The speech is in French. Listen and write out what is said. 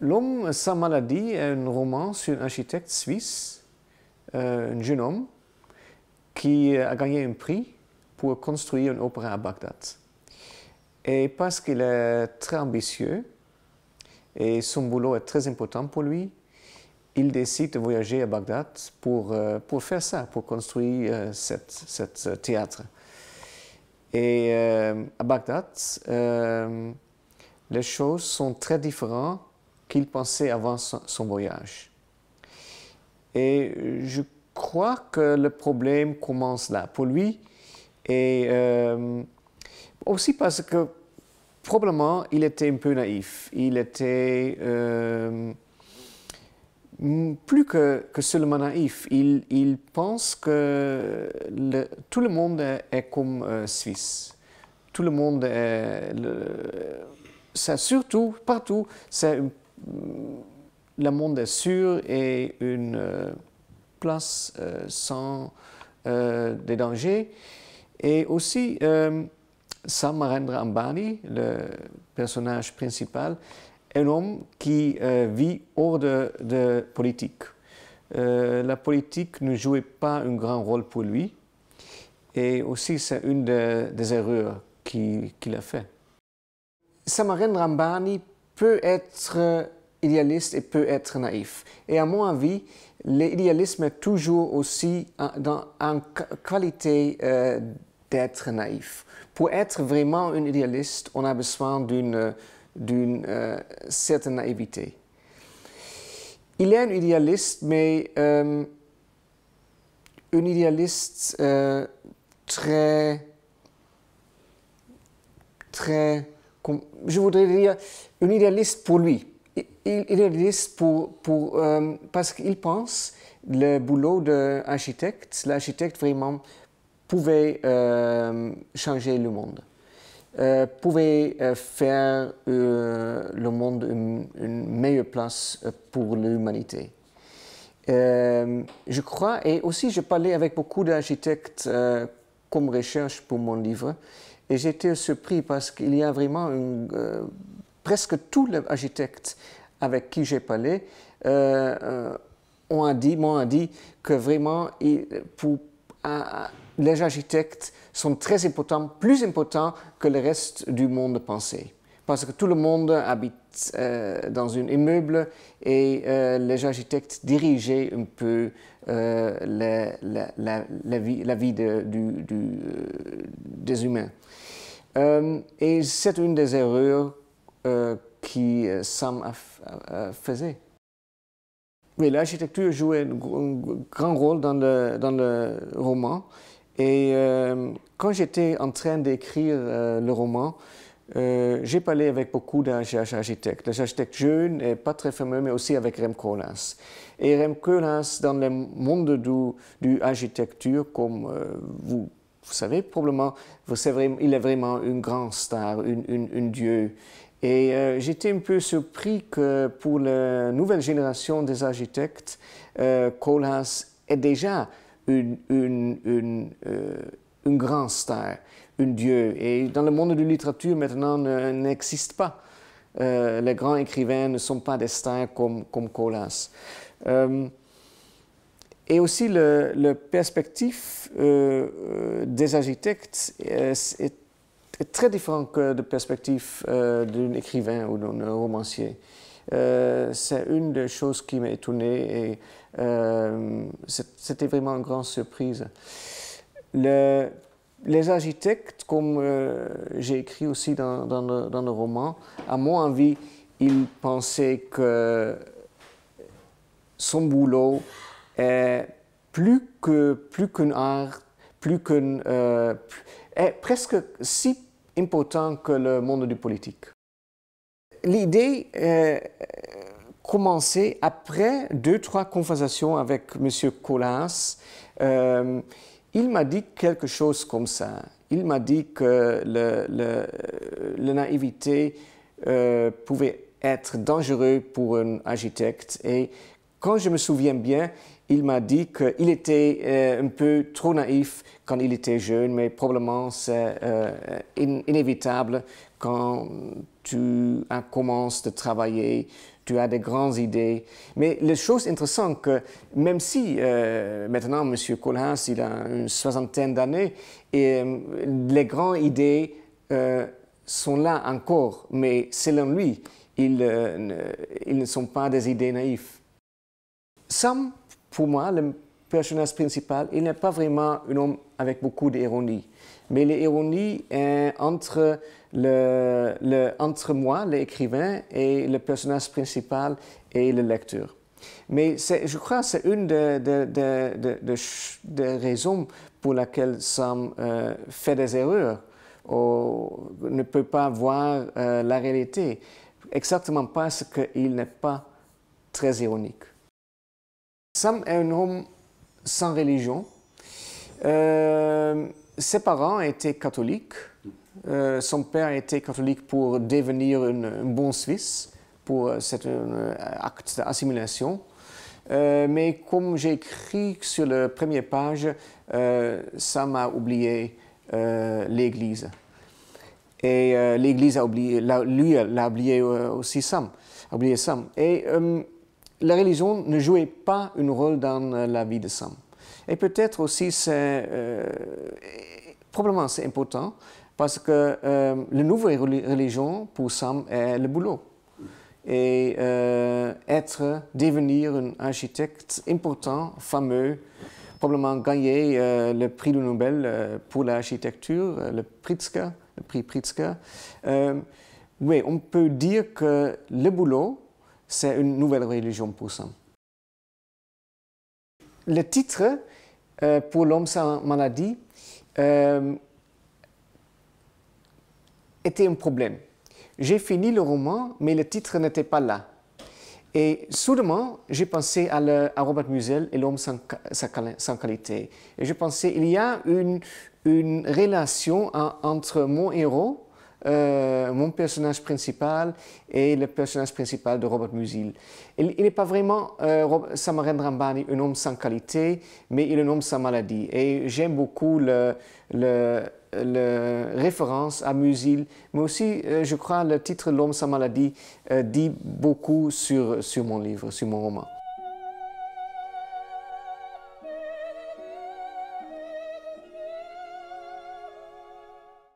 L'homme sans maladie est un roman sur un architecte suisse, euh, un jeune homme, qui a gagné un prix pour construire une opéra à Bagdad. Et parce qu'il est très ambitieux et son boulot est très important pour lui, il décide de voyager à Bagdad pour, euh, pour faire ça, pour construire ce euh, cette, cette théâtre. Et à Bagdad, les choses sont très différentes qu'il pensait avant son voyage. Et je crois que le problème commence là pour lui. Et euh, aussi parce que probablement il était un peu naïf. Il était euh, plus que, seulement naïf. Il, pense que tout le monde est comme euh, Suisse. Tout le monde est. surtout, partout, c'est le monde est sûr et une euh, place euh, sans euh, des dangers. Et aussi, Samarendra Ambani, le personnage principal, un homme qui vit hors de, de politique. la politique ne jouait pas un grand rôle pour lui. Et aussi, c'est une des erreurs qu'il a fait. Samarendra Ambani peut être euh, idéaliste et peut être naïf. Et à mon avis, l'idéalisme est toujours aussi dans une qualité euh, d'être naïf. Pour être vraiment un idéaliste, on a besoin d'une d'une euh, certaine naïveté. Il est un idéaliste, mais un idéaliste très, très je voudrais dire, un idéaliste pour lui. Il, idéaliste pour, euh, parce qu'il pense le boulot d'architecte, l'architecte vraiment pouvait euh, changer le monde, euh, pouvait faire le monde une, une, meilleure place pour l'humanité. je crois, et aussi j'ai parlé avec beaucoup d'architectes comme recherche pour mon livre, et j'étais surpris parce qu'il y a vraiment euh, presque tous les architectes avec qui j'ai parlé euh, euh m'ont dit, dit que vraiment, les architectes sont très importants, plus importants que le reste du monde pensé parce que tout le monde habite euh, dans un immeuble et euh, les architectes dirigeaient un peu euh, la, vie, des humains. et c'est une des erreurs que Sam faisait. l'architecture jouait un, grand rôle dans le roman. Et quand j'étais en train d'écrire le roman, euh, j'ai parlé avec beaucoup d'architectes, des architectes jeunes et pas très fameux, mais aussi avec Rem Koolhaas. Et Rem Koolhaas, dans le monde de du comme euh, vous, vous, savez probablement, il est vraiment une grande star, une, dieu. Et euh, j'étais un peu surpris que pour la nouvelle génération des architectes, Koolhaas est déjà une, une grande star un dieu. Et dans le monde de la littérature, maintenant, n'existe pas. Euh, les grands écrivains ne sont pas des stars comme, comme Colas. Euh, et aussi, le, le perspective euh, des architectes est, très différent que de perspective d'un écrivain ou d'un romancier. c'est une des choses qui m'a étonné et c'était vraiment une grande surprise. Le les architectes, comme euh, j'ai écrit aussi dans, le, roman, à mon avis, ils pensaient que son boulot est plus que plus art, plus euh, est presque si important que le monde du politique. L'idée euh, commençait après deux, trois conversations avec M. Collins. Il m'a dit quelque chose comme ça. Il m'a dit que la naïveté euh, pouvait être dangereuse pour un architecte. Et quand je me souviens bien, il m'a dit qu'il était euh, un peu trop naïf quand il était jeune, mais probablement c'est euh, inévitable quand tu commences à travailler, tu as des grandes idées. Mais la chose intéressante, que même si euh, maintenant M. Collins, il a une soixantaine d'années, et les grandes idées sont là encore, mais selon lui, ils, ne sont pas des idées naïves. Sam pour moi, le personnage principal, il n'est pas vraiment un homme avec beaucoup d'ironie. Mais l'ironie est entre, le, le, entre moi, l'écrivain, et le personnage principal et le lecteur. Mais je crois que c'est une des de, raisons pour laquelle Sam euh, fait des erreurs ou ne peut pas voir euh, la réalité, exactement parce qu'il n'est pas très ironique. Sam est un homme sans religion. Euh, ses parents étaient catholiques. Euh, son père était catholique pour devenir un, bon Suisse, pour euh, cet acte d'assimilation. mais comme j'ai écrit sur la première page, Sam a oublié l'Église. Et l'Église a oublié, la, lui, l'a oublié aussi Sam, oublié Sam la religion ne jouait pas un rôle dans euh, la vie de Sam. Et peut-être aussi, c'est, euh, probablement c'est important, parce que euh, la nouvelle religion pour Sam est le boulot. Et euh, être, devenir un architecte important, fameux, probablement gagner le prix du Nobel pour l'architecture, le Pritzker, le prix Pritzker. oui, on peut dire que le boulot, c'est une nouvelle religion pour ça. Le titre euh, pour l'homme sans maladie euh, était un problème. J'ai fini le roman, mais le titre n'était pas là. Et soudainement, j'ai pensé à, Robert Musel et l'homme sans, qualité. Et je pensais, il y a une, relation entre mon héros euh, mon personnage principal et le personnage principal de Robert Musil. Il n'est pas vraiment euh, Rambani un homme sans qualité, mais il est un homme sans maladie. Et j'aime beaucoup le, référence à Musil, mais aussi, euh, je crois, le titre L'homme sans maladie euh, dit beaucoup sur, sur mon livre, sur mon roman.